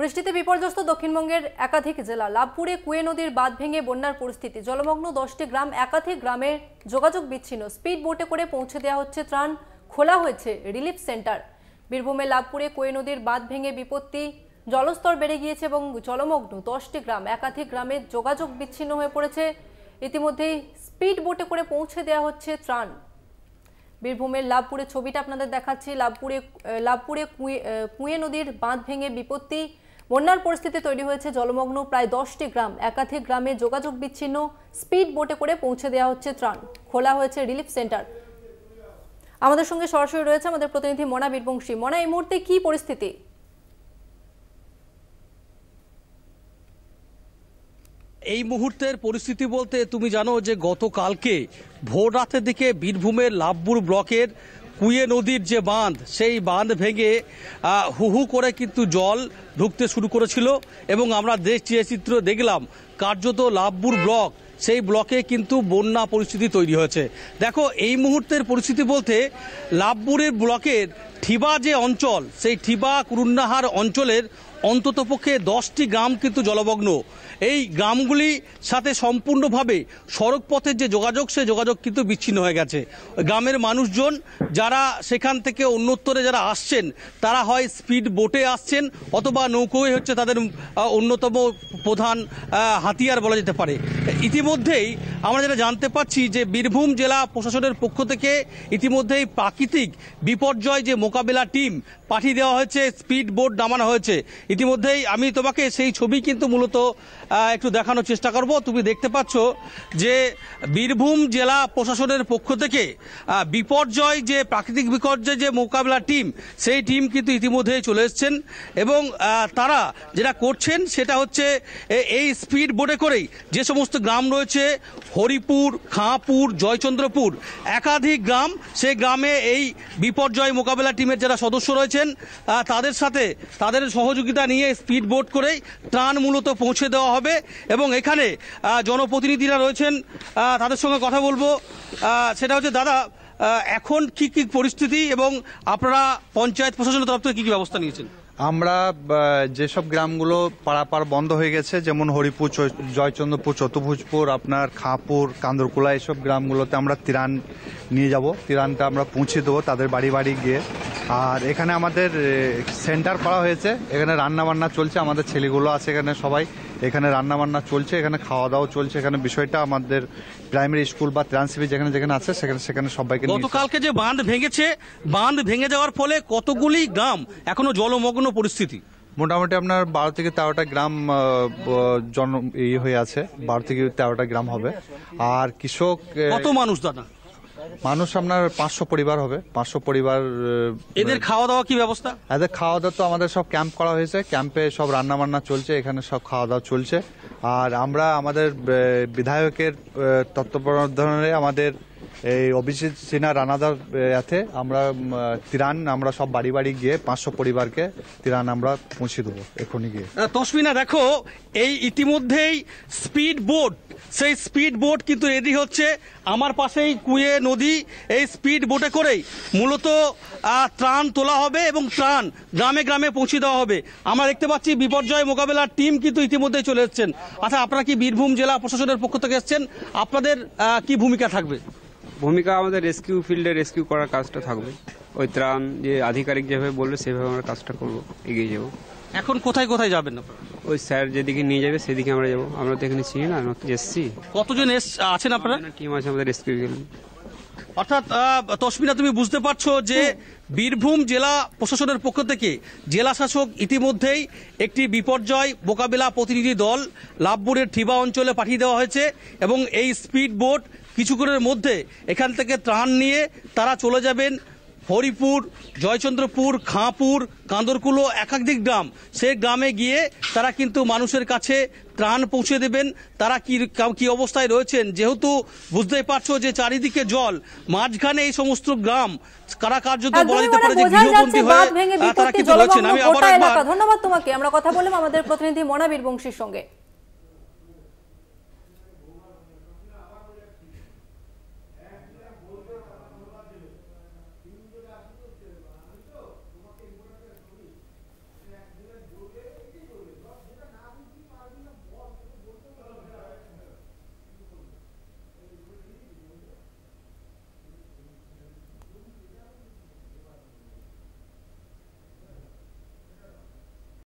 বৃষ্টিতে বিপর্যস্ত দক্ষিণবঙ্গের একাধিক জেলা লাভপুরে কুয়ে নদীর বাঁধ ভেঙে বন্যার পরিস্থিতি জলমগ্ন দশটি গ্রাম একাধিক গ্রামে যোগাযোগ বিচ্ছিন্ন স্পিড বোটে করে পৌঁছে দেওয়া হচ্ছে ত্রাণ খোলা হয়েছে রিলিফ সেন্টার বীরভূমে লাভপুরে কুয়ে নদীর বাঁধ ভেঙে বিপত্তি জলস্তর বেড়ে গিয়েছে এবং জলমগ্ন দশটি গ্রাম একাধিক গ্রামে যোগাযোগ বিচ্ছিন্ন হয়ে পড়েছে ইতিমধ্যেই স্পিড বোটে করে পৌঁছে দেওয়া হচ্ছে ত্রাণ বীরভূমের লাভপুরে ছবিটা আপনাদের দেখাচ্ছি লাভপুরে লাভপুরে কুঁয়ে কুঁয়ে নদীর বাঁধ ভেঙে বিপত্তি বন্যার পরিস্থিতি তৈরি হয়েছে জলমগ্ন প্রায় দশটি গ্রাম একাধিক গ্রামে যোগাযোগ বিচ্ছিন্ন স্পিড বোটে করে পৌঁছে দেওয়া হচ্ছে ত্রাণ খোলা হয়েছে রিলিফ সেন্টার আমাদের সঙ্গে সরাসরি রয়েছে আমাদের প্রতিনিধি মনা বীরবংশী মনা এই মুহূর্তে কি পরিস্থিতি এই মুহূর্তের পরিস্থিতি বলতে তুমি জানো যে গতকালকে ভোর রাতের দিকে বীরভূমের লাভপুর ব্লকের কুয়ে নদীর যে বাঁধ সেই বাঁধ ভেঙে হুহু করে কিন্তু জল ঢুকতে শুরু করেছিল এবং আমরা দেশ চিয়েচিত্র দেখলাম কার্যত লাভপুর ব্লক সেই ব্লকে কিন্তু বন্যা পরিস্থিতি তৈরি হয়েছে দেখো এই মুহূর্তের পরিস্থিতি বলতে লাভপুরের ব্লকের ঠিবা যে অঞ্চল সেই ঠিবা কুরুন্নাহার অঞ্চলের অন্ততপক্ষে দশটি গ্রাম কিন্তু জলমগ্ন এই গ্রামগুলি সাথে সম্পূর্ণভাবে সড়ক যে যোগাযোগ সে যোগাযোগ কিন্তু বিচ্ছিন্ন হয়ে গেছে গ্রামের মানুষজন যারা সেখান থেকে অন্যত্তরে যারা আসছেন তারা হয় স্পিড বোটে আসছেন অথবা নৌকোই হচ্ছে তাদের অন্যতম প্রধান হাতিয়ার বলা যেতে পারে ইতিমধ্যেই আমরা যেটা জানতে পাচ্ছি যে বীরভূম জেলা প্রশাসনের পক্ষ থেকে ইতিমধ্যেই প্রাকৃতিক বিপর্যয় যে মোকাবেলা টিম পাঠিয়ে দেওয়া হয়েছে স্পিড বোট নামানো হয়েছে ইতিমধ্যেই আমি তোমাকে সেই ছবি কিন্তু মূলত একটু দেখানোর চেষ্টা করব তুমি দেখতে পাচ্ছ যে বীরভূম জেলা প্রশাসনের পক্ষ থেকে বিপর্যয় যে প্রাকৃতিক বিপর্যয় যে মোকাবিলা টিম সেই টিম কিন্তু ইতিমধ্যেই চলে এসছেন এবং তারা যেটা করছেন সেটা হচ্ছে এই স্পিড বোটে করেই যে সমস্ত গ্রাম রয়েছে হরিপুর খাঁপুর জয়চন্দ্রপুর একাধিক গ্রাম সেই গ্রামে এই বিপর্যয় মোকাবিলা টিমের যারা সদস্য রয়েছেন তাদের সাথে তাদের সহযোগিতা সুবিধা নিয়ে স্পিড বোট করেই ত্রাণ মূলত পৌঁছে দেওয়া হবে এবং এখানে জনপ্রতিনিধিরা রয়েছেন তাদের সঙ্গে কথা বলবো সেটা হচ্ছে দাদা এখন কি কি পরিস্থিতি এবং আপনারা পঞ্চায়েত প্রশাসনের তরফ থেকে কী কী ব্যবস্থা নিয়েছেন আমরা যেসব গ্রামগুলো পাড়াপার বন্ধ হয়ে গেছে যেমন হরিপুর জয়চন্দ্রপুর চতুর্ভুজপুর আপনার খাঁপুর কান্দরকুলা এসব গ্রামগুলোতে আমরা তিরান নিয়ে যাব তিরানটা আমরা পৌঁছে দেবো তাদের বাড়ি বাড়ি গিয়ে আর এখানে আমাদের সেন্টার করা হয়েছে এখানে রান্না বান্না চলছে আমাদের ছেলেগুলো আছে এখানে সবাই এখানে রান্না বান্না চলছে এখানে খাওয়া দাওয়া চলছে এখানে বিষয়টা আমাদের প্রাইমারি স্কুল বা ট্রান্সফিবি যেখানে যেখানে আছে সেখানে সেখানে সবাইকে গতকালকে যে বাঁধ ভেঙেছে বাঁধ ভেঙে যাওয়ার ফলে কতগুলি গ্রাম এখনো জলমগ্ন পরিস্থিতি মোটামুটি আপনার বারো থেকে তেরোটা গ্রাম জন ইয়ে হয়ে আছে বারো থেকে তেরোটা গ্রাম হবে আর কৃষক কত মানুষ দাদা মানুষ আপনার পাঁচশো পরিবার হবে পাঁচশো পরিবার এদের খাওয়া দাওয়া কি ব্যবস্থা এদের খাওয়া দাওয়া তো আমাদের সব ক্যাম্প করা হয়েছে ক্যাম্পে সব রান্না বান্না চলছে এখানে সব খাওয়া দাওয়া চলছে আর আমরা আমাদের বিধায়কের তত্ত্বাবধানে আমাদের এই অভিজিৎ সিনহা রানাদার এতে আমরা তিরান আমরা সব বাড়ি বাড়ি গিয়ে পাঁচশো পরিবারকে তিরান আমরা পৌঁছে দেবো এখনই গিয়ে তসমিনা দেখো এই ইতিমধ্যেই স্পিড বোট সেই স্পিড বোট কিন্তু রেডি হচ্ছে আমার পাশেই কুয়ে নদী এই স্পিড বোটে করেই মূলত ত্রাণ তোলা হবে এবং ত্রাণ গ্রামে গ্রামে পৌঁছে দেওয়া হবে আমরা দেখতে পাচ্ছি বিপর্যয় মোকাবেলার টিম কিন্তু ইতিমধ্যেই চলে এসছেন আচ্ছা আপনারা কি বীরভূম জেলা প্রশাসনের পক্ষ থেকে এসছেন আপনাদের কি ভূমিকা থাকবে ভূমিকা আমাদের রেস্কিউ ফিল্ডে রেস্কিউ করার কাজটা থাকবে ওই ত্রাণ যে আধিকারিক যেভাবে বলবে সেভাবে আমরা কাজটা করব এগিয়ে যাবো এখন কোথায় কোথায় যাবেন ওই স্যার যেদিকে নিয়ে যাবে সেদিকে আমরা যাবো আমরা তো এখানে চিনি না এসছি কতজন আছেন আপনারা টিম আছে আমাদের রেস্কিউ অর্থাৎ তসমিনা তুমি বুঝতে পারছো যে বীরভূম জেলা প্রশাসনের পক্ষ থেকে জেলা শাসক ইতিমধ্যেই একটি বিপর্যয় মোকাবিলা প্রতিনিধি দল লাভপুরের ঠিবা অঞ্চলে পাঠিয়ে দেওয়া হয়েছে এবং এই স্পিড বোট কিছুক্ষণের মধ্যে এখান থেকে ত্রাণ নিয়ে তারা চলে যাবেন হরিপুর জয়চন্দ্রপুর খাঁপুর কান্দরকুলো একাধিক গ্রাম সেই গ্রামে গিয়ে তারা কিন্তু মানুষের কাছে ত্রাণ পৌঁছে দেবেন তারা কি কি অবস্থায় রয়েছেন যেহেতু বুঝতেই পারছো যে চারিদিকে জল মাঝখানে এই সমস্ত গ্রাম কারা কার্যত বলা যেতে পারে মানে যে গৃহবন্দী হয়ে তারা কিন্তু রয়েছেন আমি আবার একবার ধন্যবাদ তোমাকে আমরা কথা বললাম আমাদের প্রতিনিধি মনাবীর বংশীর সঙ্গে